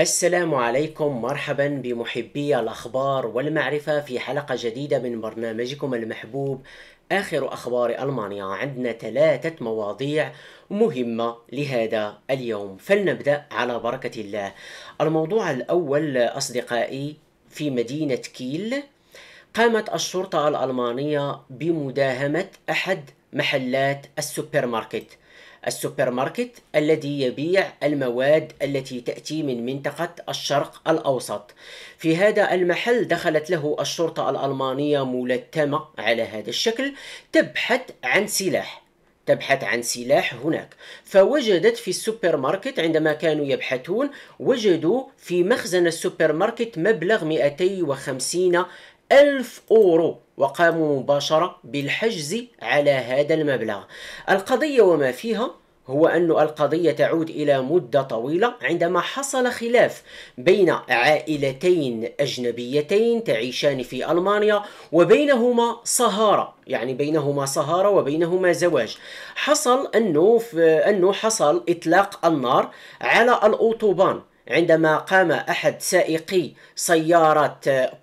السلام عليكم مرحبا بمحبي الاخبار والمعرفه في حلقه جديده من برنامجكم المحبوب اخر اخبار المانيا عندنا ثلاثه مواضيع مهمه لهذا اليوم فلنبدا على بركه الله الموضوع الاول اصدقائي في مدينه كيل قامت الشرطه الالمانيه بمداهمه احد محلات السوبر ماركت السوبر ماركت الذي يبيع المواد التي تأتي من منطقة الشرق الأوسط. في هذا المحل دخلت له الشرطة الألمانية ملتمة على هذا الشكل تبحث عن سلاح تبحث عن سلاح هناك فوجدت في السوبر ماركت عندما كانوا يبحثون وجدوا في مخزن السوبر ماركت مبلغ 250 ألف أورو وقاموا مباشرة بالحجز على هذا المبلغ القضية وما فيها هو أن القضية تعود إلى مدة طويلة عندما حصل خلاف بين عائلتين أجنبيتين تعيشان في ألمانيا وبينهما صهارة يعني بينهما صهارة وبينهما زواج حصل أنه, أنه حصل إطلاق النار على الأوتوبان عندما قام أحد سائقي سيارة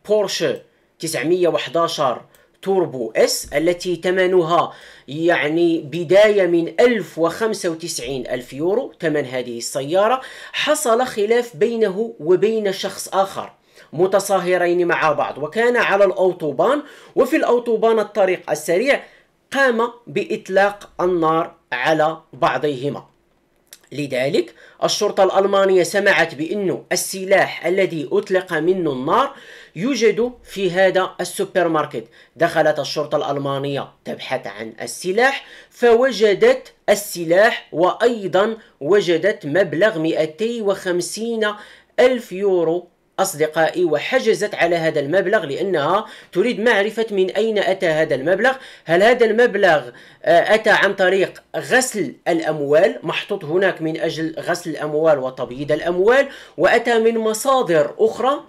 بورشه 911 توربو اس التي ثمنها يعني بداية من 1095 ألف يورو ثمن هذه السيارة حصل خلاف بينه وبين شخص آخر متصاهرين مع بعض وكان على الأوتوبان وفي الأوتوبان الطريق السريع قام بإطلاق النار على بعضهما لذلك الشرطة الألمانية سمعت بأن السلاح الذي أطلق منه النار يوجد في هذا السوبر ماركت دخلت الشرطة الألمانية تبحث عن السلاح فوجدت السلاح وأيضا وجدت مبلغ 250 ألف يورو أصدقائي وحجزت على هذا المبلغ لأنها تريد معرفة من أين أتى هذا المبلغ هل هذا المبلغ آه، أتى عن طريق غسل الأموال محطوط هناك من أجل غسل الأموال وتبييض الأموال وأتى من مصادر أخرى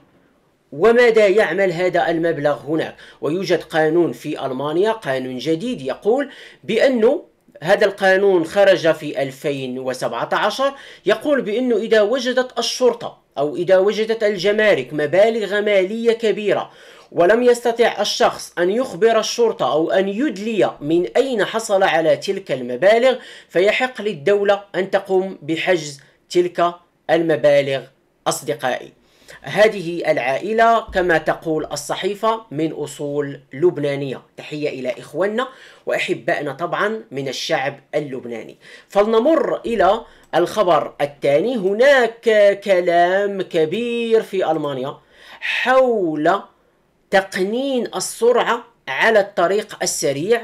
وماذا يعمل هذا المبلغ هناك ويوجد قانون في ألمانيا قانون جديد يقول بأنه هذا القانون خرج في 2017 يقول بأنه إذا وجدت الشرطة أو إذا وجدت الجمارك مبالغ مالية كبيرة ولم يستطع الشخص أن يخبر الشرطة أو أن يدلي من أين حصل على تلك المبالغ فيحق للدولة أن تقوم بحجز تلك المبالغ أصدقائي هذه العائلة كما تقول الصحيفة من أصول لبنانية تحية إلى إخواننا وأحبائنا طبعا من الشعب اللبناني فلنمر إلى الخبر الثاني هناك كلام كبير في ألمانيا حول تقنين السرعة على الطريق السريع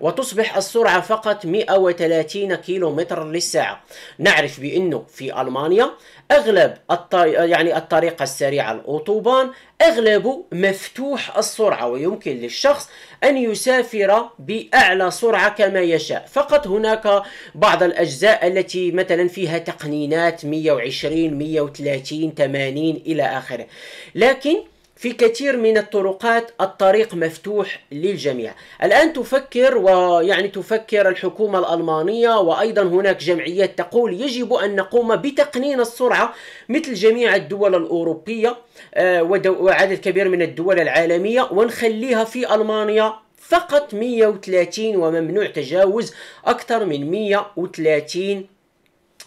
وتصبح السرعة فقط 130 كيلومتر للساعة نعرف بأنه في ألمانيا أغلب يعني الطريق يعني الطريقة السريعة الأوتوبان أغلبه مفتوح السرعة ويمكن للشخص أن يسافر بأعلى سرعة كما يشاء فقط هناك بعض الأجزاء التي مثلا فيها تقنينات 120 130 80 إلى آخره لكن في كثير من الطرقات الطريق مفتوح للجميع الآن تفكر ويعني تفكر الحكومة الألمانية وأيضا هناك جمعيات تقول يجب أن نقوم بتقنين السرعة مثل جميع الدول الأوروبية آه، وعدد كبير من الدول العالمية ونخليها في ألمانيا فقط 130 وممنوع تجاوز أكثر من 130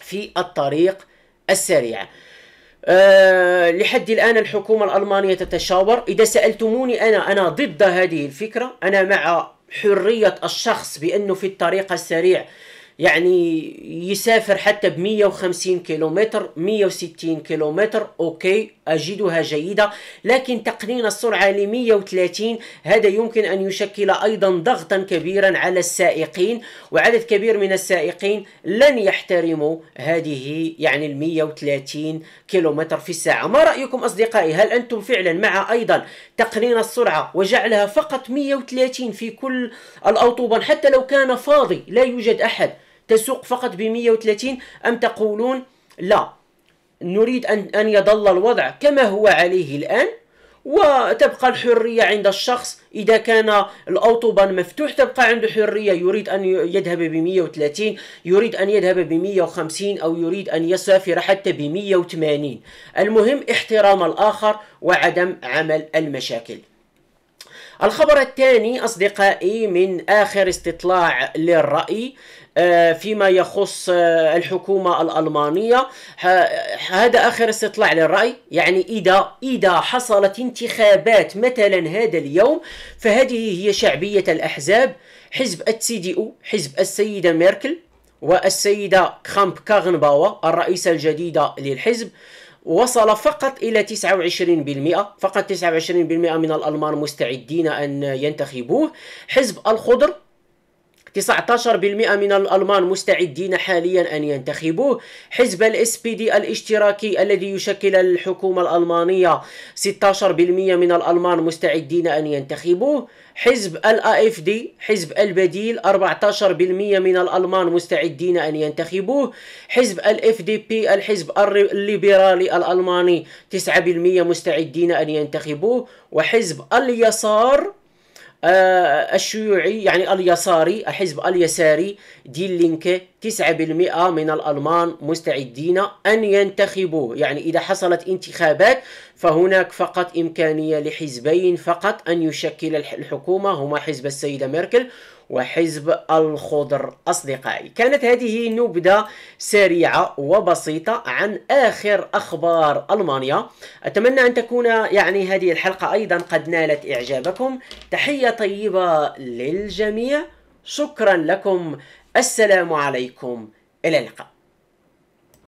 في الطريق السريع آه، لحد الآن الحكومة الألمانية تتشاور إذا سألتموني أنا أنا ضد هذه الفكرة أنا مع حرية الشخص بأنه في الطريق السريع يعني يسافر حتى ب 150 كيلومتر 160 كيلومتر أوكي أجدها جيدة لكن تقنين السرعة ل 130 هذا يمكن أن يشكل أيضا ضغطا كبيرا على السائقين وعدد كبير من السائقين لن يحترموا هذه يعني ال 130 كيلومتر في الساعة ما رأيكم أصدقائي هل أنتم فعلا مع أيضا تقنين السرعة وجعلها فقط 130 في كل الأوطوبان حتى لو كان فاضي لا يوجد أحد تسوق فقط ب 130 أم تقولون لا نريد أن, أن يظل الوضع كما هو عليه الآن وتبقى الحرية عند الشخص إذا كان الأوتوبان مفتوح تبقى عنده حرية يريد أن يذهب ب 130 يريد أن يذهب ب 150 أو يريد أن يسافر حتى ب 180 المهم احترام الآخر وعدم عمل المشاكل الخبر الثاني أصدقائي من آخر استطلاع للرأي آه، فيما يخص آه، الحكومة الألمانية هذا آخر استطلاع للرأي يعني إذا إذا حصلت انتخابات مثلا هذا اليوم فهذه هي شعبية الأحزاب حزب أو حزب السيدة ميركل والسيدة كرامب كاغنباوا الرئيسة الجديدة للحزب وصل فقط إلى 29% فقط 29% من الألمان مستعدين أن ينتخبوه حزب الخضر 19% من الألمان مستعدين حاليا أن ينتخبوه حزب الاس بي دي الاشتراكي الذي يشكل الحكومة الألمانية 16% من الألمان مستعدين أن ينتخبوه حزب الاف دي حزب البديل 14% من الألمان مستعدين أن ينتخبوه حزب الاف دي بي الحزب الليبرالي الألماني 9% مستعدين أن ينتخبوه وحزب اليسار آه، الشيوعي يعني اليساري الحزب اليساري دي لينكه 9% من الألمان مستعدين أن ينتخبوه يعني إذا حصلت انتخابات فهناك فقط إمكانية لحزبين فقط أن يشكل الحكومة هما حزب السيدة ميركل وحزب الخضر أصدقائي كانت هذه نبدة سريعة وبسيطة عن آخر أخبار ألمانيا أتمنى أن تكون يعني هذه الحلقة أيضا قد نالت إعجابكم تحية طيبة للجميع شكرا لكم السلام عليكم إلى اللقاء